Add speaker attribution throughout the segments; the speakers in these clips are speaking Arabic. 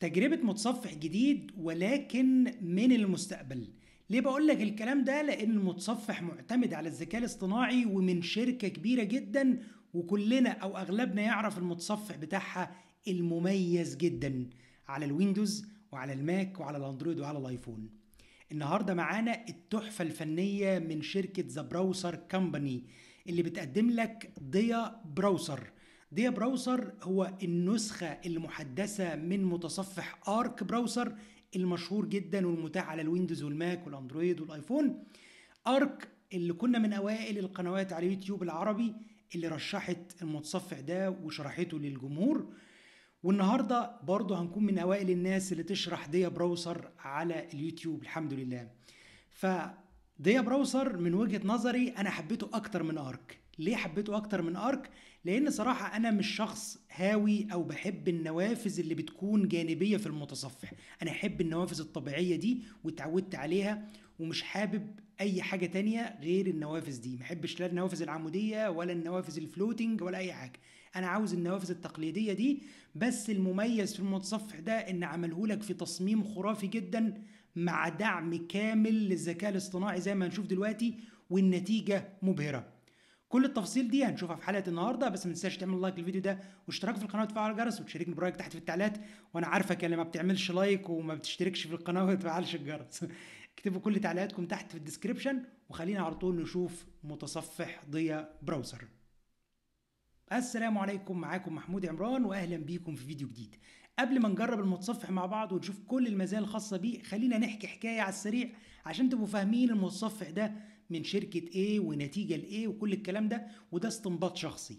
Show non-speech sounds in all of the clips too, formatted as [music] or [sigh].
Speaker 1: تجربة متصفح جديد ولكن من المستقبل ليه بقول لك الكلام ده لان المتصفح معتمد على الذكاء الاصطناعي ومن شركة كبيرة جدا وكلنا او اغلبنا يعرف المتصفح بتاعها المميز جدا على الويندوز وعلى الماك وعلى الاندرويد وعلى الايفون النهارده معانا التحفه الفنيه من شركه ذا براوسر كامباني اللي بتقدم لك ضيا براوسر دي براوزر هو النسخة المحدثة من متصفح ارك براوزر المشهور جدا والمتاح على الويندوز والماك والاندرويد والايفون ارك اللي كنا من اوائل القنوات على يوتيوب العربي اللي رشحت المتصفح ده وشرحته للجمهور والنهارده برضه هنكون من اوائل الناس اللي تشرح ديا براوسر على اليوتيوب الحمد لله ف ديا براوسر من وجهه نظري انا حبيته اكتر من ارك ليه حبيته اكتر من ارك لان صراحه انا مش شخص هاوي او بحب النوافذ اللي بتكون جانبيه في المتصفح انا احب النوافذ الطبيعيه دي واتعودت عليها ومش حابب اي حاجه تانية غير النوافذ دي محبش لا النوافذ العموديه ولا النوافذ الفلوتنج ولا اي حاجه انا عاوز النوافذ التقليديه دي بس المميز في المتصفح ده ان عملهولك في تصميم خرافي جدا مع دعم كامل للذكاء الاصطناعي زي ما هنشوف دلوقتي والنتيجه مبهره كل التفاصيل دي هنشوفها في حلقه النهارده بس ما تنساش تعمل لايك للفيديو ده واشتراك في القناه وتفعل الجرس وتشاركني برايك تحت في التعليقات وانا عارفك اللي يعني ما بتعملش لايك وما بتشتركش في القناه [laughs] وما بتفعلش الجرس اكتبوا كل تعليقاتكم تحت في الديسكربشن وخلينا على طول نشوف متصفح ضيا براوزر السلام عليكم معاكم محمود عمران واهلا بيكم في فيديو جديد قبل ما نجرب المتصفح مع بعض ونشوف كل المزايا الخاصه بيه خلينا نحكي حكايه على السريع عشان تبقوا فاهمين المتصفح ده من شركه ايه ونتيجه لايه وكل الكلام ده وده استنباط شخصي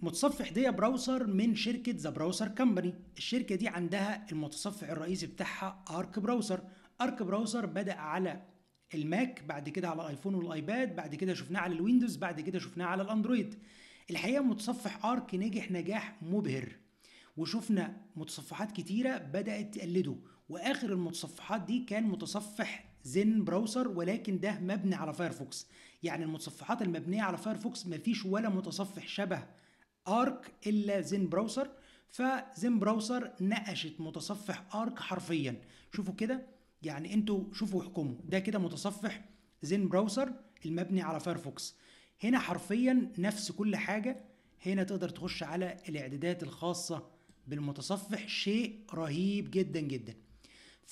Speaker 1: متصفح دي براوسر من شركة ذا براوسر كمباني الشركة دي عندها المتصفح الرئيسي بتاعها ارك براوسر ارك براوسر بدأ على الماك بعد كده على الايفون والايباد بعد كده شفناه على الويندوز بعد كده شفناه على الاندرويد الحقيقة متصفح ارك نجح نجاح مبهر وشفنا متصفحات كتيرة بدأت تقلده وآخر المتصفحات دي كان متصفح زين براوسر ولكن ده مبني على فايرفوكس يعني المتصفحات المبنيه على فايرفوكس مفيش ولا متصفح شبه ارك الا زين براوسر فزين براوسر نقشت متصفح ارك حرفيا شوفوا كده يعني انتوا شوفوا واحكموا ده كده متصفح زين براوسر المبني على فايرفوكس هنا حرفيا نفس كل حاجه هنا تقدر تخش على الاعدادات الخاصه بالمتصفح شيء رهيب جدا جدا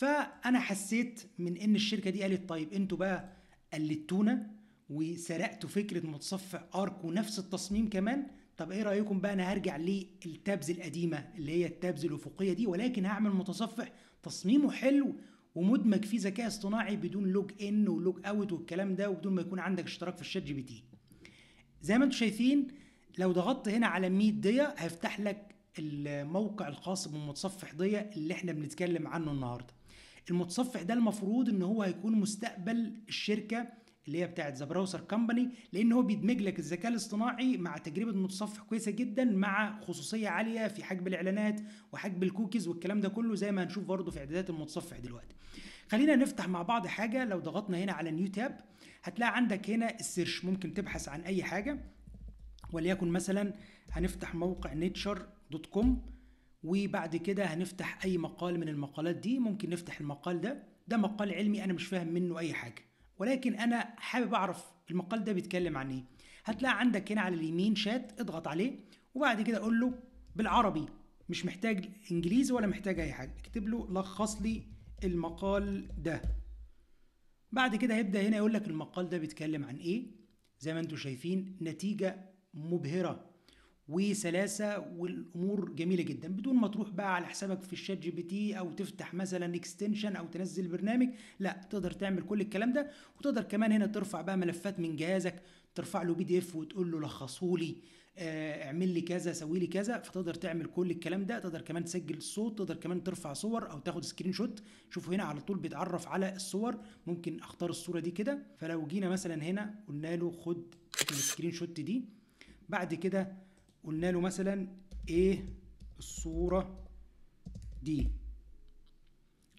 Speaker 1: فانا حسيت من ان الشركه دي قالت طيب انتوا بقى قلدتونا وسرقتوا فكره متصفح ارك ونفس التصميم كمان طب ايه رايكم بقى انا هرجع للتابز القديمه اللي هي التابز الافقيه دي ولكن هعمل متصفح تصميمه حلو ومدمج فيه ذكاء اصطناعي بدون لوج ان ولوج اوت والكلام ده وبدون ما يكون عندك اشتراك في الشات جي بي تي زي ما انتم شايفين لو ضغطت هنا على 100 ضيه هيفتح لك الموقع الخاص بمتصفح ضيه اللي احنا بنتكلم عنه النهارده المتصفح ده المفروض ان هو هيكون مستقبل الشركه اللي هي بتاعت ذا براوسر كمباني لان هو بيدمج لك الذكاء الاصطناعي مع تجربه متصفح كويسه جدا مع خصوصيه عاليه في حجب الاعلانات وحجب الكوكيز والكلام ده كله زي ما هنشوف برضه في اعدادات المتصفح دلوقتي خلينا نفتح مع بعض حاجه لو ضغطنا هنا على نيو تاب هتلاقي عندك هنا السيرش ممكن تبحث عن اي حاجه وليكن مثلا هنفتح موقع نيتشر دوت كوم وبعد كده هنفتح اي مقال من المقالات دي ممكن نفتح المقال ده ده مقال علمي انا مش فاهم منه اي حاجه ولكن انا حابب اعرف المقال ده بيتكلم عن ايه هتلاقي عندك هنا على اليمين شات اضغط عليه وبعد كده قول له بالعربي مش محتاج انجليزي ولا محتاج اي حاجه اكتب له لخص لي المقال ده بعد كده هيبدا هنا يقول لك المقال ده بيتكلم عن ايه زي ما انتم شايفين نتيجه مبهره وسلاسه والامور جميله جدا بدون ما تروح بقى على حسابك في الشات جي بي تي او تفتح مثلا اكستنشن او تنزل برنامج لا تقدر تعمل كل الكلام ده وتقدر كمان هنا ترفع بقى ملفات من جهازك ترفع له بي دي اف وتقول له لخصه لي آه، اعمل لي كذا سوي لي كذا فتقدر تعمل كل الكلام ده تقدر كمان تسجل الصوت تقدر كمان ترفع صور او تاخد سكرين شوت شوفوا هنا على طول بيتعرف على الصور ممكن اختار الصوره دي كده فلو جينا مثلا هنا قلنا له خد السكرين شوت دي بعد كده قلنا له مثلا ايه الصورة دي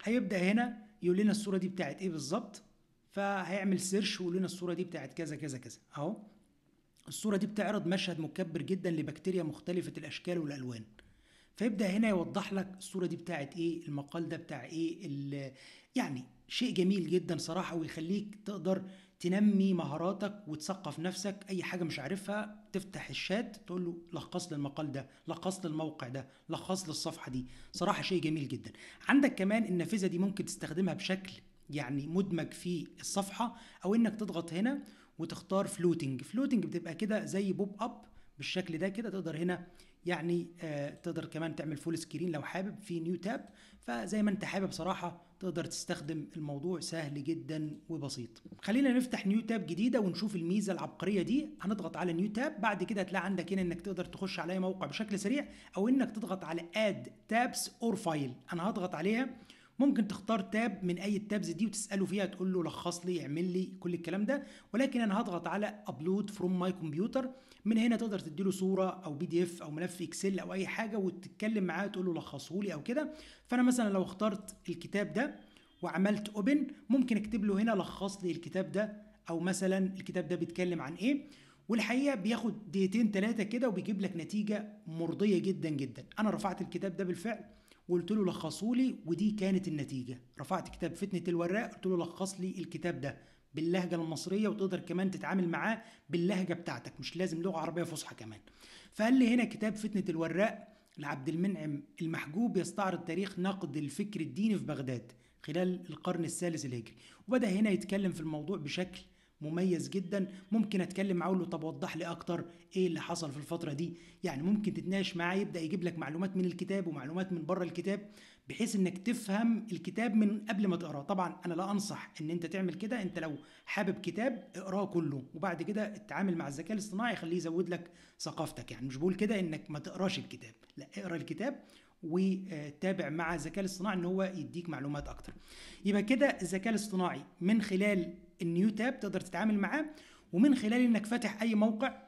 Speaker 1: هيبدأ هنا يقول لنا الصورة دي بتاعت ايه بالظبط فهيعمل سيرش ويقول لنا الصورة دي بتاعت كذا كذا كذا اهو الصورة دي بتعرض مشهد مكبر جدا لبكتيريا مختلفة الاشكال والالوان فيبدأ هنا يوضح لك الصورة دي بتاعت ايه المقال ده بتاع ايه يعني شيء جميل جدا صراحة ويخليك تقدر تنمي مهاراتك وتثقف نفسك اي حاجه مش عارفها تفتح الشات تقول له لخص لي المقال ده لخص لي الموقع ده لخص لي الصفحه دي صراحه شيء جميل جدا عندك كمان النافذه دي ممكن تستخدمها بشكل يعني مدمج في الصفحه او انك تضغط هنا وتختار فلوتنج فلوتنج بتبقى كده زي بوب اب بالشكل ده كده تقدر هنا يعني آه تقدر كمان تعمل فول سكرين لو حابب في نيو تاب فزي ما انت حابب صراحه تقدر تستخدم الموضوع سهل جدا وبسيط خلينا نفتح نيو تاب جديده ونشوف الميزه العبقريه دي هنضغط على نيو تاب بعد كده هتلاقي عندك هنا انك تقدر تخش على اي موقع بشكل سريع او انك تضغط على اد تابس اور فايل انا هضغط عليها ممكن تختار تاب من اي التابز دي وتساله فيها تقول له لخص لي اعمل لي كل الكلام ده ولكن انا هضغط على ابلود فروم ماي كمبيوتر من هنا تقدر تدي له صوره او بي دي اف او ملف اكسل او اي حاجه وتتكلم معاه تقول له لخصه لي او كده فانا مثلا لو اخترت الكتاب ده وعملت اوبن ممكن اكتب له هنا لخص لي الكتاب ده او مثلا الكتاب ده بيتكلم عن ايه والحقيقه بياخد دقيقتين ثلاثه كده وبيجيب لك نتيجه مرضيه جدا جدا انا رفعت الكتاب ده بالفعل وقلت له لخصوا لي ودي كانت النتيجه رفعت كتاب فتنه الوراق قلت له لخص لي الكتاب ده باللهجه المصريه وتقدر كمان تتعامل معاه باللهجه بتاعتك مش لازم لغه عربيه فصحى كمان فقال لي هنا كتاب فتنه الوراق لعبد المنعم المحجوب يستعرض تاريخ نقد الفكر الديني في بغداد خلال القرن الثالث الهجري وبدا هنا يتكلم في الموضوع بشكل مميز جدا ممكن اتكلم معاه اقول له طب وضح لي اكتر ايه اللي حصل في الفتره دي يعني ممكن تتناقش معاه يبدا يجيب لك معلومات من الكتاب ومعلومات من بره الكتاب بحيث انك تفهم الكتاب من قبل ما تقراه طبعا انا لا انصح ان انت تعمل كده انت لو حابب كتاب اقراه كله وبعد كده اتعامل مع الذكاء الاصطناعي خليه يزود لك ثقافتك يعني مش بقول كده انك ما تقراش الكتاب لا اقرا الكتاب وتابع مع الذكاء الاصطناعي ان هو يديك معلومات اكتر يبقى كده الذكاء الاصطناعي من خلال النيو تاب تقدر تتعامل معاه ومن خلال انك فاتح اي موقع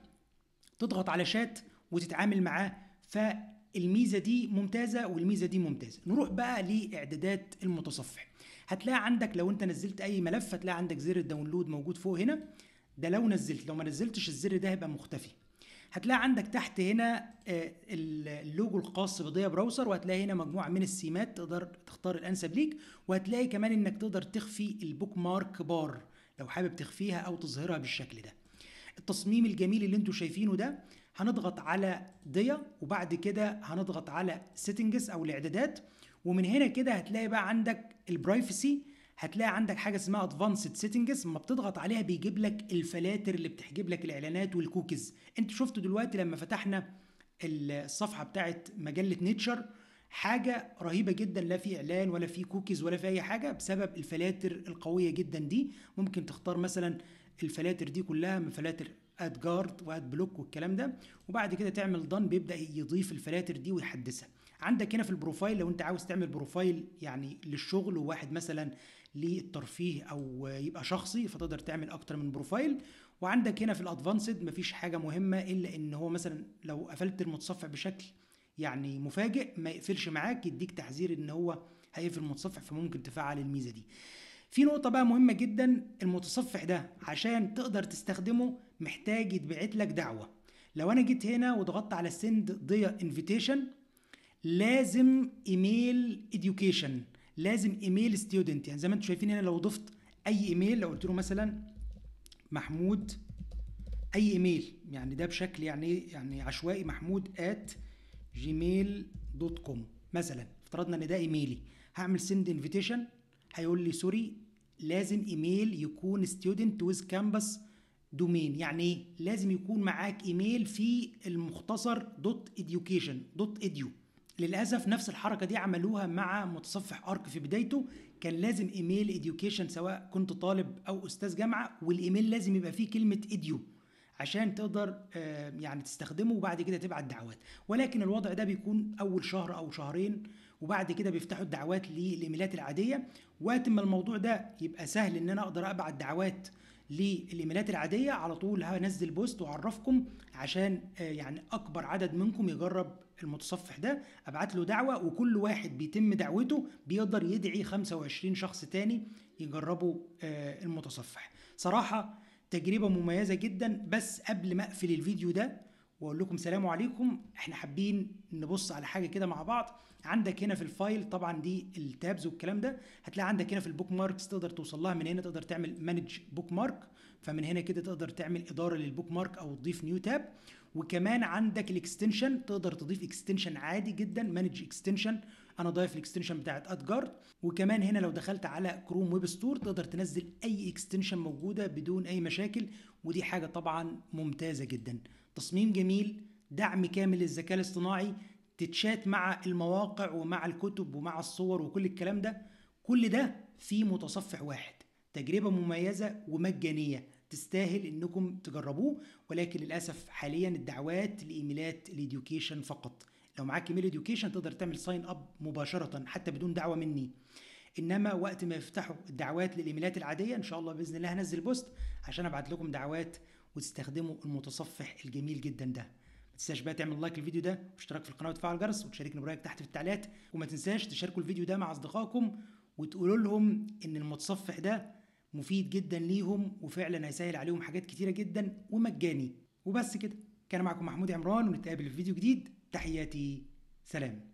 Speaker 1: تضغط على شات وتتعامل معاه فالميزه دي ممتازه والميزه دي ممتازه نروح بقى لاعدادات المتصفح هتلاقي عندك لو انت نزلت اي ملف هتلاقي عندك زر الداونلود موجود فوق هنا ده لو نزلت لو ما نزلتش الزر ده هيبقى مختفي هتلاقي عندك تحت هنا آه، اللوجو الخاص بضيا براوزر وهتلاقي هنا مجموعه من السمات تقدر تختار الانسب ليك وهتلاقي كمان انك تقدر تخفي البوك مارك بار لو حابب تخفيها او تظهرها بالشكل ده التصميم الجميل اللي انتوا شايفينه ده هنضغط على ضيا وبعد كده هنضغط على سيتنجز او الاعدادات ومن هنا كده هتلاقي بقى عندك البرايفسي هتلاقي عندك حاجه اسمها ادفانسد سيتنجز لما بتضغط عليها بيجيب لك الفلاتر اللي بتحجب لك الاعلانات والكوكيز انت شفتوا دلوقتي لما فتحنا الصفحه بتاعت مجله نيتشر حاجة رهيبة جدا لا في إعلان ولا في كوكيز ولا في أي حاجة بسبب الفلاتر القوية جدا دي ممكن تختار مثلا الفلاتر دي كلها من فلاتر اد جارد واد بلوك والكلام ده وبعد كده تعمل دان بيبدا يضيف الفلاتر دي ويحدثها عندك هنا في البروفايل لو انت عاوز تعمل بروفايل يعني للشغل وواحد مثلا للترفيه او يبقى شخصي فتقدر تعمل اكتر من بروفايل وعندك هنا في الادفانسد مفيش حاجه مهمه الا ان هو مثلا لو قفلت المتصفح بشكل يعني مفاجئ ما يقفلش معاك يديك تحذير ان هو هيقفل المتصفح فممكن تفعل الميزه دي في نقطه بقى مهمه جدا المتصفح ده عشان تقدر تستخدمه محتاج يتبعت لك دعوه لو انا جيت هنا وضغطت على سند ضيا انفيتيشن لازم ايميل اديوكيشن لازم ايميل ستودنت يعني زي ما انتم شايفين هنا لو ضفت اي ايميل لو قلت له مثلا محمود اي ايميل يعني ده بشكل يعني إيه؟ يعني عشوائي محمود ات جيميل دوت كوم مثلا افترضنا ان ده ايميلي هعمل سند انفيتيشن هيقول لي سوري لازم ايميل يكون ستودنت ويز كامبس دومين يعني ايه لازم يكون معاك ايميل في المختصر دوت education دوت edu للاسف نفس الحركه دي عملوها مع متصفح ارك في بدايته كان لازم ايميل اديوكيشن سواء كنت طالب او استاذ جامعه والايميل لازم يبقى فيه كلمه اديو عشان تقدر آه، يعني تستخدمه وبعد كده تبعت دعوات ولكن الوضع ده بيكون اول شهر او شهرين وبعد كده بيفتحوا الدعوات للايميلات العاديه وقت ما الموضوع ده يبقى سهل ان انا اقدر ابعت دعوات للايميلات العاديه على طول هنزل بوست واعرفكم عشان آه، يعني اكبر عدد منكم يجرب المتصفح ده ابعت له دعوه وكل واحد بيتم دعوته بيقدر يدعي 25 شخص تاني يجربوا آه، المتصفح صراحه تجربه مميزه جدا بس قبل ما اقفل الفيديو ده واقول لكم سلام عليكم احنا حابين نبص على حاجه كده مع بعض عندك هنا في الفايل طبعا دي التابز والكلام ده هتلاقي عندك هنا في البوك ماركس تقدر توصل لها من هنا تقدر تعمل مانج بوك مارك فمن هنا كده تقدر تعمل اداره للبوك مارك او تضيف نيو تاب وكمان عندك الاكستنشن تقدر تضيف اكستنشن عادي جدا مانج اكستنشن انا ضايف الاكستنشن بتاعت ادجارد وكمان هنا لو دخلت على كروم ويب ستور تقدر تنزل اي اكستنشن موجوده بدون اي مشاكل ودي حاجه طبعا ممتازه جدا تصميم جميل دعم كامل للذكاء الاصطناعي تتشات مع المواقع ومع الكتب ومع الصور وكل الكلام ده كل ده في متصفح واحد تجربة مميزة ومجانية تستاهل انكم تجربوه ولكن للاسف حاليا الدعوات لايميلات الاديوكيشن فقط لو معاك ايميل اديوكيشن تقدر تعمل ساين اب مباشره حتى بدون دعوه مني انما وقت ما يفتحوا الدعوات للايميلات العاديه ان شاء الله باذن الله هنزل بوست عشان ابعت لكم دعوات وتستخدموا المتصفح الجميل جدا ده ما تنساش بقى تعمل لايك للفيديو ده واشتراك في القناه وتفعل الجرس وتشاركني برايك تحت في التعليقات وما تنساش تشاركوا الفيديو ده مع اصدقائكم وتقولوا لهم ان المتصفح ده مفيد جدا ليهم وفعلا هيسهل عليهم حاجات كتيره جدا ومجاني وبس كده كان معكم محمود عمران ونتقابل في فيديو جديد تحياتي سلام